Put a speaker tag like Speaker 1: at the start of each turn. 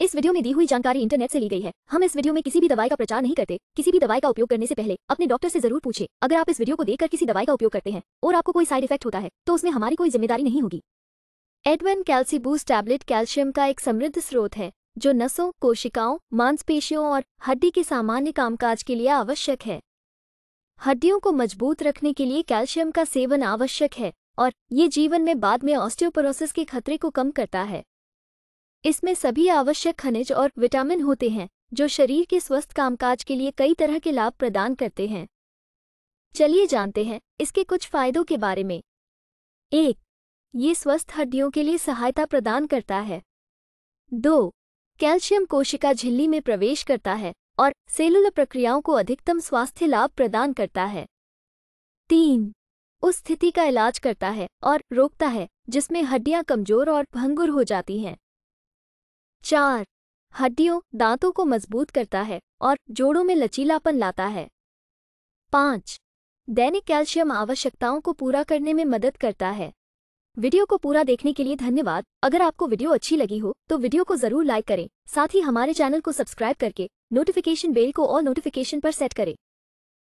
Speaker 1: इस वीडियो में दी हुई जानकारी इंटरनेट से ली गई है हम इस वीडियो में किसी भी दवाई का प्रचार नहीं करते किसी भी दवाई का उपयोग करने से पहले अपने डॉक्टर से जरूर पूछे अगर आप इस वीडियो को देखकर किसी दवाई का उपयोग करते हैं और आपको कोई साइड इफेक्ट होता है तो उसमें हमारी कोई जिम्मेदारी नहीं होगी एडवन कैल्सी बूस्ट टैबलेट कैल्शियम का एक समृद्ध स्रोत है जो नसों कोशिकाओं मांसपेशियों और हड्डी के सामान्य कामकाज के लिए आवश्यक है हड्डियों को मजबूत रखने के लिए कैल्शियम का सेवन आवश्यक है और ये जीवन में बाद में ऑस्टियोपोरोसिस के खतरे को कम करता है इसमें सभी आवश्यक खनिज और विटामिन होते हैं जो शरीर के स्वस्थ कामकाज के लिए कई तरह के लाभ प्रदान करते हैं चलिए जानते हैं इसके कुछ फायदों के बारे में एक ये स्वस्थ हड्डियों के लिए सहायता प्रदान करता है दो कैल्शियम कोशिका झिल्ली में प्रवेश करता है और सेलुलर प्रक्रियाओं को अधिकतम स्वास्थ्य लाभ प्रदान करता है तीन उस स्थिति का इलाज करता है और रोकता है जिसमें हड्डियां कमजोर और भंगुर हो जाती हैं चार हड्डियों दांतों को मजबूत करता है और जोड़ों में लचीलापन लाता है पाँच दैनिक कैल्शियम आवश्यकताओं को पूरा करने में मदद करता है वीडियो को पूरा देखने के लिए धन्यवाद अगर आपको वीडियो अच्छी लगी हो तो वीडियो को जरूर लाइक करें साथ ही हमारे चैनल को सब्सक्राइब करके नोटिफिकेशन बेल को और नोटिफिकेशन पर सेट करें